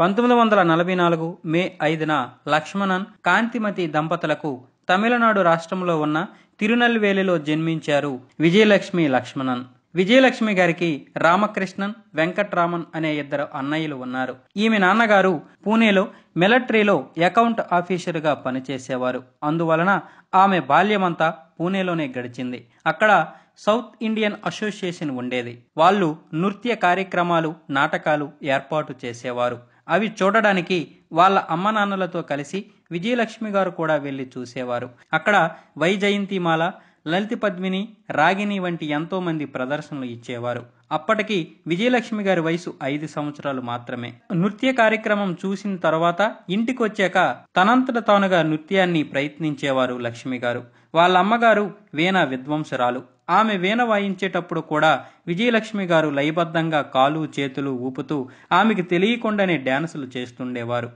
పంతొమ్మిది వందల నలభై నాలుగు మే ఐదున లక్ష్మణన్ కాంతిమతి దంపతులకు తమిళనాడు రాష్ట్రంలో ఉన్న తిరునల్వేలిలో జన్మించారు విజయలక్ష్మి లక్ష్మణన్ విజయలక్ష్మి గారికి రామకృష్ణన్ వెంకట్రామన్ అనే ఇద్దరు అన్నయ్యలు ఉన్నారు ఈమె నాన్నగారు పూణేలో మిలటరీలో అకౌంట్ ఆఫీసర్గా పనిచేసేవారు అందువలన ఆమె బాల్యమంతా పూణేలోనే గడిచింది అక్కడ సౌత్ ఇండియన్ అసోసియేషన్ ఉండేది వాళ్ళు నృత్య కార్యక్రమాలు నాటకాలు ఏర్పాటు చేసేవారు అవి చూడడానికి వాళ్ళ నాన్నలతో కలిసి విజయలక్ష్మి గారు కూడా వెళ్ళి చూసేవారు అక్కడ వైజయంతిమాల లలిత పద్మిని రాగిణి వంటి ఎంతోమంది ప్రదర్శనలు ఇచ్చేవారు అప్పటికి విజయలక్ష్మి గారి వయసు ఐదు సంవత్సరాలు మాత్రమే నృత్య కార్యక్రమం చూసిన తర్వాత ఇంటికొచ్చాక తనంతట తానుగా నృత్యాన్ని ప్రయత్నించేవారు లక్ష్మి గారు వాళ్ళ అమ్మగారు వీణ విద్వంసరాలు ఆమె వీణ వాయించేటప్పుడు కూడా విజయలక్ష్మి గారు లయబద్ధంగా కాలు చేతులు ఊపుతూ ఆమెకి తెలియకుండానే డ్యాన్సులు చేస్తుండేవారు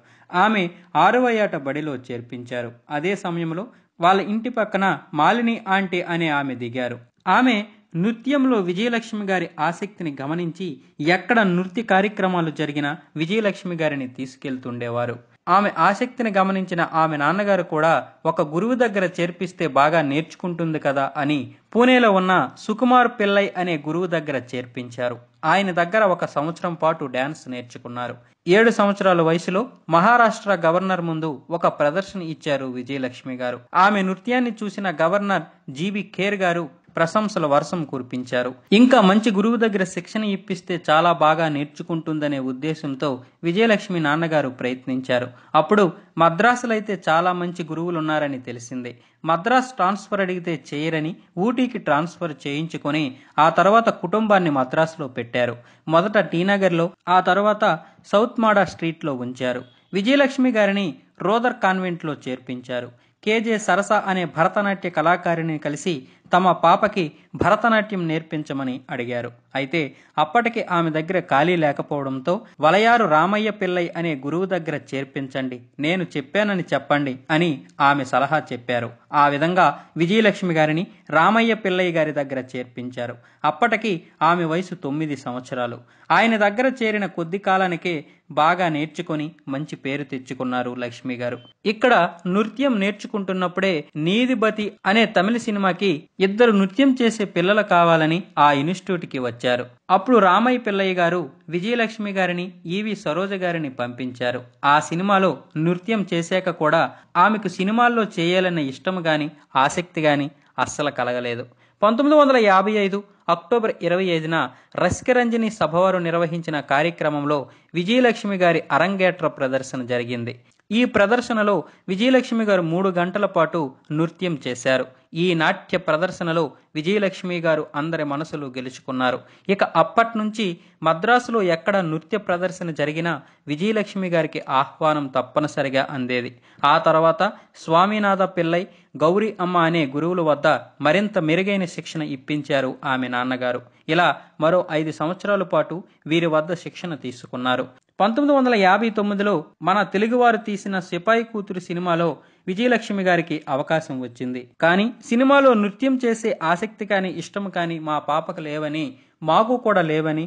ఆమె ఆరవ ఏట బడిలో చేర్పించారు అదే సమయంలో వాళ్ళ ఇంటి పక్కన మాలిని ఆంటీ అనే ఆమె దిగారు ఆమె నృత్యంలో విజయలక్ష్మి గారి ఆసక్తిని గమనించి ఎక్కడ నృత్య కార్యక్రమాలు జరిగినా విజయలక్ష్మి గారిని తీసుకెళ్తుండేవారు ఆమె ఆసక్తిని గమనించిన ఆమె నాన్నగారు కూడా ఒక గురువు దగ్గర చేర్పిస్తే బాగా నేర్చుకుంటుంది కదా అని పూణేలో ఉన్న సుకుమార్ పిల్లై అనే గురువు దగ్గర చేర్పించారు ఆయన దగ్గర ఒక సంవత్సరం పాటు డ్యాన్స్ నేర్చుకున్నారు ఏడు సంవత్సరాల వయసులో మహారాష్ట్ర గవర్నర్ ముందు ఒక ప్రదర్శన ఇచ్చారు విజయలక్ష్మి గారు ఆమె నృత్యాన్ని చూసిన గవర్నర్ జీబీ ఖేర్ గారు ప్రశంసల వర్షం కురిపించారు ఇంకా మంచి గురువు దగ్గర శిక్షణ ఇప్పిస్తే చాలా బాగా నేర్చుకుంటుందనే ఉద్దేశంతో విజయలక్ష్మి నాన్నగారు ప్రయత్నించారు అప్పుడు మద్రాసులైతే చాలా మంచి గురువులున్నారని తెలిసింది మద్రాస్ ట్రాన్స్ఫర్ అడిగితే చేయరని ఊటీకి ట్రాన్స్ఫర్ చేయించుకొని ఆ తర్వాత కుటుంబాన్ని మద్రాసులో పెట్టారు మొదట టీనగర్లో ఆ తర్వాత సౌత్ మాడా స్ట్రీట్లో ఉంచారు విజయలక్ష్మి గారిని రోదర్ కాన్వెంట్లో చేర్పించారు కేజే సరస అనే భరతనాట్య కళాకారిణిని కలిసి తమ పాపకి భరతనాట్యం నేర్పించమని అడిగారు అయితే అప్పటికి ఆమె దగ్గర ఖాళీ లేకపోవడంతో వలయారు రామయ్య పిల్లై అనే గురువు దగ్గర చేర్పించండి నేను చెప్పానని చెప్పండి అని ఆమె సలహా చెప్పారు ఆ విధంగా విజయలక్ష్మి గారిని రామయ్య పిల్లయ్య గారి దగ్గర చేర్పించారు అప్పటికి ఆమె వయసు తొమ్మిది సంవత్సరాలు ఆయన దగ్గర చేరిన కొద్ది కాలానికే బాగా నేర్చుకుని మంచి పేరు తెచ్చుకున్నారు లక్ష్మి గారు ఇక్కడ నృత్యం నేర్చుకుంటున్నప్పుడే నీదిబతి అనే తమిళ సినిమాకి ఇద్దరు నృత్యం చేసే పిల్లలు కావాలని ఆ ఇన్స్టిట్యూట్కి వచ్చారు అప్పుడు రామయ్య పిల్లయ్య గారు విజయలక్ష్మి గారిని ఈవి సరోజ గారిని పంపించారు ఆ సినిమాలో నృత్యం చేశాక కూడా ఆమెకు సినిమాల్లో చేయాలన్న ఇష్టం గాని ఆసక్తి గాని అస్సలు కలగలేదు పంతొమ్మిది వందల యాభై ఐదు అక్టోబర్ ఇరవై ఐదున రస్కరంజని సభవారు నిర్వహించిన కార్యక్రమంలో విజయలక్ష్మి గారి అరంగేట్ర ప్రదర్శన జరిగింది ఈ ప్రదర్శనలో విజయలక్ష్మి గారు మూడు గంటల పాటు నృత్యం చేశారు ఈ నాట్య ప్రదర్శనలో విజయలక్ష్మి గారు అందరి మనసులు గెలుచుకున్నారు ఇక అప్పటి నుంచి మద్రాసులో ఎక్కడ నృత్య ప్రదర్శన జరిగినా విజయలక్ష్మి గారికి ఆహ్వానం తప్పనిసరిగా అందేది ఆ తర్వాత స్వామినాథ పిల్లై గౌరీ అమ్మ అనే గురువుల వద్ద మరింత మెరుగైన శిక్షణ ఇప్పించారు ఆమె నాన్నగారు ఇలా మరో ఐదు సంవత్సరాల పాటు వీరి వద్ద శిక్షణ తీసుకున్నారు పంతొమ్మిది వందల యాభై తొమ్మిదిలో మన తెలుగువారు తీసిన సిపాయి కూతురు సినిమాలో విజయలక్ష్మి గారికి అవకాశం వచ్చింది కానీ సినిమాలో నృత్యం చేసే ఆసక్తి కానీ ఇష్టం కానీ మా పాపకు లేవని మాకు కూడా లేవని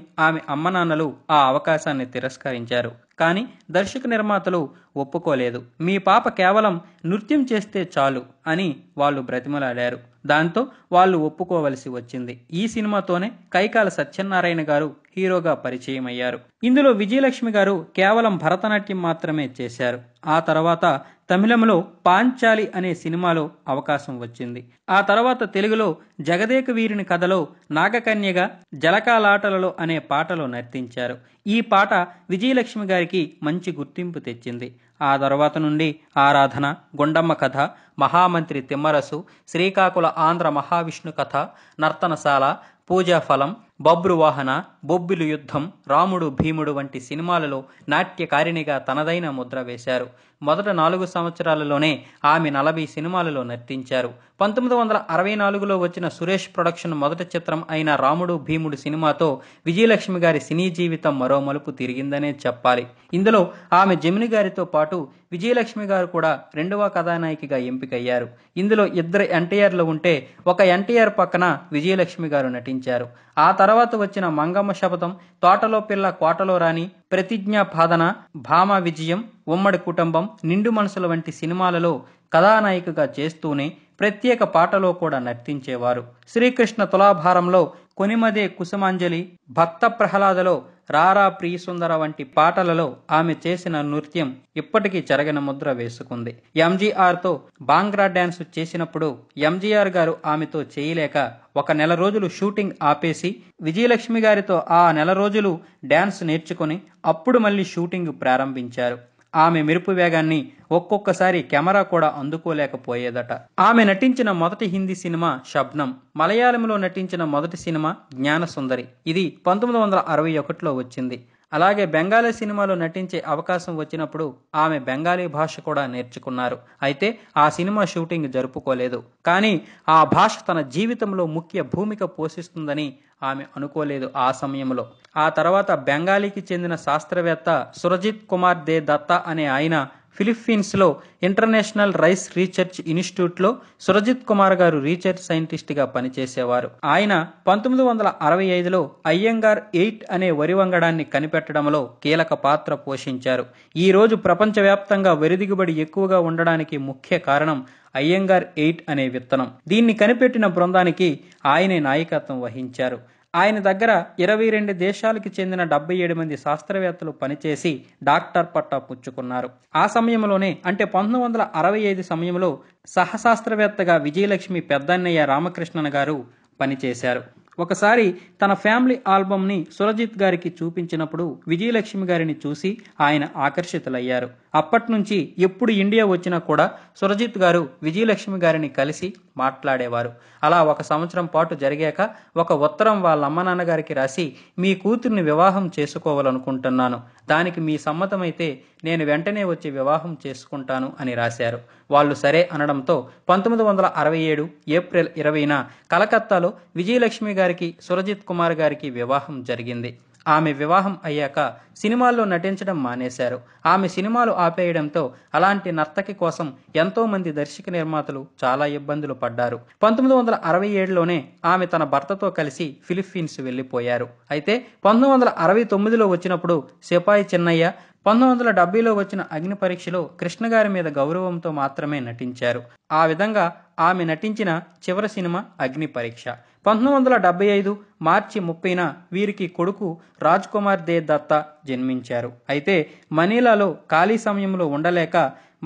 ఆమె నాన్నలు ఆ అవకాశాన్ని తిరస్కరించారు కానీ దర్శక నిర్మాతలు ఒప్పుకోలేదు మీ పాప కేవలం నృత్యం చేస్తే చాలు అని వాళ్ళు బ్రతిమలాడారు దాంతో వాళ్ళు ఒప్పుకోవలసి వచ్చింది ఈ సినిమాతోనే కైకాల సత్యనారాయణ గారు హీరోగా పరిచయం అయ్యారు ఇందులో విజయలక్ష్మి గారు కేవలం భరతనాట్యం మాత్రమే చేశారు ఆ తర్వాత తమిళంలో పాంచాలి అనే సినిమాలో అవకాశం వచ్చింది ఆ తర్వాత తెలుగులో జగదేక వీరిని కథలో నాగకన్యగా జలకాలాటలలో అనే పాటలో నర్తించారు ఈ పాట విజయలక్ష్మి గారి అందరికీ మంచి గుర్తింపు తెచ్చింది ఆ తర్వాత నుండి ఆరాధన గుండమ్మ కథ మహామంత్రి తిమ్మరసు శ్రీకాకుళ ఆంధ్ర మహావిష్ణు కథ నర్తనశాల పూజాఫలం బబ్రువాహన బొబ్బిలు యుద్ధం రాముడు భీముడు వంటి సినిమాలలో నాట్యకారిణిగా తనదైన ముద్ర వేశారు మొదట నాలుగు సంవత్సరాలలోనే ఆమె నలభై సినిమాలలో నర్తించారు పంతొమ్మిది వందల అరవై నాలుగులో వచ్చిన సురేష్ ప్రొడక్షన్ మొదటి చిత్రం అయిన రాముడు భీముడు సినిమాతో విజయలక్ష్మి గారి సినీ జీవితం మరో మలుపు తిరిగిందనే చెప్పాలి ఇందులో ఆమె జమిని గారితో పాటు విజయలక్ష్మి గారు కూడా రెండవ కథానాయికగా ఎంపికయ్యారు ఇందులో ఇద్దరు ఎన్టీఆర్లు ఉంటే ఒక ఎన్టీఆర్ పక్కన విజయలక్ష్మి గారు నటించారు ఆ తర్వాత వచ్చిన మంగమ్మ శపథం తోటలో పిల్ల కోటలో రాని ప్రతిజ్ఞా పాదన భామ విజయం ఉమ్మడి కుటుంబం నిండు మనసుల వంటి సినిమాలలో కథానాయికగా చేస్తూనే ప్రత్యేక పాటలో కూడా నర్తించేవారు శ్రీకృష్ణ తులాభారంలో కొనిమదే కుసుమాంజలి భక్త ప్రహ్లాదలో రారా ప్రియసుందర వంటి పాటలలో ఆమె చేసిన నృత్యం ఇప్పటికీ జరగని ముద్ర వేసుకుంది ఎంజీఆర్తో బాంగ్రా డ్యాన్స్ చేసినప్పుడు ఎంజీఆర్ గారు ఆమెతో చేయలేక ఒక నెల రోజులు షూటింగ్ ఆపేసి విజయలక్ష్మి గారితో ఆ నెల రోజులు డ్యాన్స్ నేర్చుకుని అప్పుడు మళ్ళీ షూటింగ్ ప్రారంభించారు ఆమె మెరుపు వేగాన్ని ఒక్కొక్కసారి కెమెరా కూడా అందుకోలేకపోయేదట ఆమె నటించిన మొదటి హిందీ సినిమా శబ్నం మలయాళంలో నటించిన మొదటి సినిమా జ్ఞానసుందరి ఇది పంతొమ్మిది వందల అరవై ఒకటిలో వచ్చింది అలాగే బెంగాలీ సినిమాలో నటించే అవకాశం వచ్చినప్పుడు ఆమె బెంగాలీ భాష కూడా నేర్చుకున్నారు అయితే ఆ సినిమా షూటింగ్ జరుపుకోలేదు కానీ ఆ భాష తన జీవితంలో ముఖ్య భూమిక పోషిస్తుందని ఆమె అనుకోలేదు ఆ సమయంలో ఆ తర్వాత బెంగాలీకి చెందిన శాస్త్రవేత్త సురజిత్ కుమార్ దే దత్తా అనే ఆయన ఫిలిప్పీన్స్లో ఇంటర్నేషనల్ రైస్ రీసెర్చ్ ఇన్స్టిట్యూట్లో సురజిత్ కుమార్ గారు రీసెర్చ్ సైంటిస్ట్గా పనిచేసేవారు ఆయన పంతొమ్మిది వందల అరవై ఐదులో అయ్యంగార్ ఎయిట్ అనే వరి వంగడాన్ని కనిపెట్టడంలో కీలక పాత్ర పోషించారు ఈ రోజు ప్రపంచవ్యాప్తంగా వరి దిగుబడి ఎక్కువగా ఉండడానికి ముఖ్య కారణం అయ్యంగార్ ఎయిట్ అనే విత్తనం దీన్ని కనిపెట్టిన బృందానికి ఆయనే నాయకత్వం వహించారు ఆయన దగ్గర ఇరవై రెండు దేశాలకు చెందిన డెబ్బై ఏడు మంది శాస్త్రవేత్తలు పనిచేసి డాక్టర్ పట్టా పుచ్చుకున్నారు ఆ సమయంలోనే అంటే పంతొమ్మిది వందల అరవై ఐదు సమయంలో సహశాస్త్రవేత్తగా విజయలక్ష్మి పెద్దన్నయ్య రామకృష్ణన్ గారు పనిచేశారు ఒకసారి తన ఫ్యామిలీ ఆల్బమ్ని సురజిత్ గారికి చూపించినప్పుడు విజయలక్ష్మి గారిని చూసి ఆయన ఆకర్షితులయ్యారు అప్పటి నుంచి ఎప్పుడు ఇండియా వచ్చినా కూడా సురజిత్ గారు విజయలక్ష్మి గారిని కలిసి మాట్లాడేవారు అలా ఒక సంవత్సరం పాటు జరిగాక ఒక ఉత్తరం వాళ్ళ అమ్మ నాన్నగారికి రాసి మీ కూతుర్ని వివాహం చేసుకోవాలనుకుంటున్నాను దానికి మీ సమ్మతమైతే నేను వెంటనే వచ్చి వివాహం చేసుకుంటాను అని రాశారు వాళ్ళు సరే అనడంతో పంతొమ్మిది వందల అరవై ఏడు ఏప్రిల్ ఇరవైన కలకత్తాలో విజయలక్ష్మి గారికి సురజిత్ కుమార్ గారికి వివాహం జరిగింది ఆమె వివాహం అయ్యాక సినిమాల్లో నటించడం మానేశారు ఆమె సినిమాలు ఆపేయడంతో అలాంటి నర్తకి కోసం ఎంతో మంది దర్శక నిర్మాతలు చాలా ఇబ్బందులు పడ్డారు పంతొమ్మిది వందల అరవై ఏడులోనే ఆమె తన భర్తతో కలిసి ఫిలిప్పీన్స్ వెళ్ళిపోయారు అయితే పంతొమ్మిది వందల అరవై తొమ్మిదిలో వచ్చినప్పుడు సిపాయి చిన్నయ్య పంతొమ్మిది వందల డెబ్బైలో వచ్చిన అగ్ని పరీక్షలో కృష్ణగారి మీద గౌరవంతో మాత్రమే నటించారు ఆ విధంగా ఆమె నటించిన చివరి సినిమా అగ్ని పరీక్ష పంతొమ్మిది వందల డెబ్బై ఐదు మార్చి ముప్పైన వీరికి కొడుకు రాజ్ కుమార్ దే దత్తా జన్మించారు అయితే మనీలాలో ఖాళీ సమయంలో ఉండలేక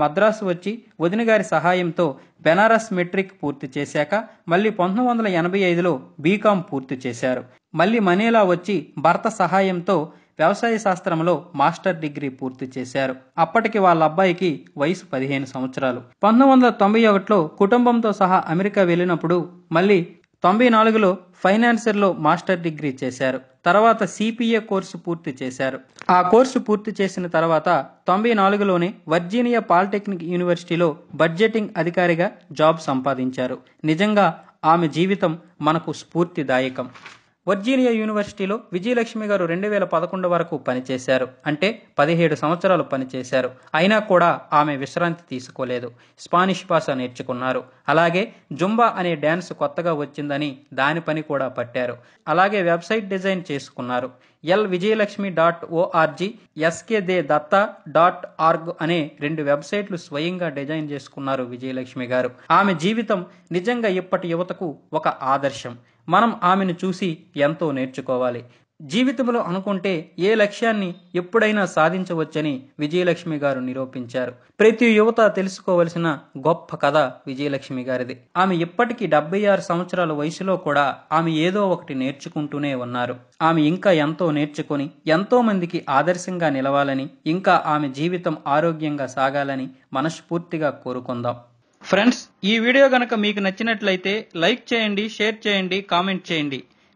మద్రాసు వచ్చి వదిన గారి సహాయంతో బెనారస్ మెట్రిక్ పూర్తి చేశాక మళ్ళీ పంతొమ్మిది వందల ఎనభై ఐదులో బీకాం పూర్తి చేశారు మళ్ళీ మనీలా వచ్చి భర్త సహాయంతో వ్యవసాయ శాస్త్రంలో మాస్టర్ డిగ్రీ పూర్తి చేశారు అప్పటికి వాళ్ళ అబ్బాయికి వయసు పదిహేను సంవత్సరాలు పంతొమ్మిది వందల తొంభై ఒకటిలో కుటుంబంతో సహా అమెరికా వెళ్ళినప్పుడు మళ్ళీ తొంభై నాలుగులో ఫైనాన్సర్లో మాస్టర్ డిగ్రీ చేశారు తర్వాత సిపిఏ కోర్సు పూర్తి చేశారు ఆ కోర్సు పూర్తి చేసిన తర్వాత తొంభై నాలుగులోనే వర్జీనియా పాలిటెక్నిక్ యూనివర్సిటీలో బడ్జెటింగ్ అధికారిగా జాబ్ సంపాదించారు నిజంగా ఆమె జీవితం మనకు స్ఫూర్తిదాయకం వర్జీనియా యూనివర్సిటీలో విజయలక్ష్మి గారు రెండు వేల పదకొండు వరకు పనిచేశారు అంటే పదిహేడు సంవత్సరాలు పనిచేశారు అయినా కూడా ఆమె విశ్రాంతి తీసుకోలేదు స్పానిష్ భాష నేర్చుకున్నారు అలాగే జుంబా అనే డ్యాన్స్ కొత్తగా వచ్చిందని దాని పని కూడా పట్టారు అలాగే వెబ్సైట్ డిజైన్ చేసుకున్నారు L Vijayalakshmi dot ORG SK De Datta dot org అనే రెండు వెబ్సైట్లు స్వయంగా డిజైన్ చేసుకున్నారు విజయలక్ష్మి గారు ఆమె జీవితం నిజంగా ఇప్పటి యువతకు ఒక ఆదర్శం మనం ఆమెను చూసి ఎంతో నేర్చుకోవాలి జీవితంలో అనుకుంటే ఏ లక్ష్యాన్ని ఎప్పుడైనా సాధించవచ్చని విజయలక్ష్మి గారు నిరూపించారు ప్రతి యువత తెలుసుకోవలసిన గొప్ప కథ విజయలక్ష్మి గారిది ఆమె ఇప్పటికీ డెబ్బై ఆరు సంవత్సరాల వయసులో కూడా ఆమె ఏదో ఒకటి నేర్చుకుంటూనే ఉన్నారు ఆమె ఇంకా ఎంతో నేర్చుకుని ఎంతో మందికి ఆదర్శంగా నిలవాలని ఇంకా ఆమె జీవితం ఆరోగ్యంగా సాగాలని మనస్ఫూర్తిగా కోరుకుందాం ఫ్రెండ్స్ ఈ వీడియో గనక మీకు నచ్చినట్లయితే లైక్ చేయండి షేర్ చేయండి కామెంట్ చేయండి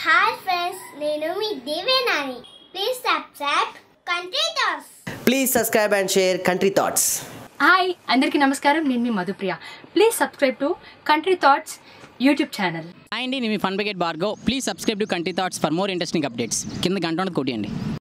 హాయ్ ఫ్రెండ్స్ నేను మీ Devenani please subscribe country thoughts please subscribe and share country thoughts hi అందరికీ నమస్కారం నేను మీ Madhupriya please subscribe to country thoughts YouTube channel అండి నేను మీ fun bucket Bhargav please subscribe to country thoughts for more interesting updates కింద గంట కొట్టియండి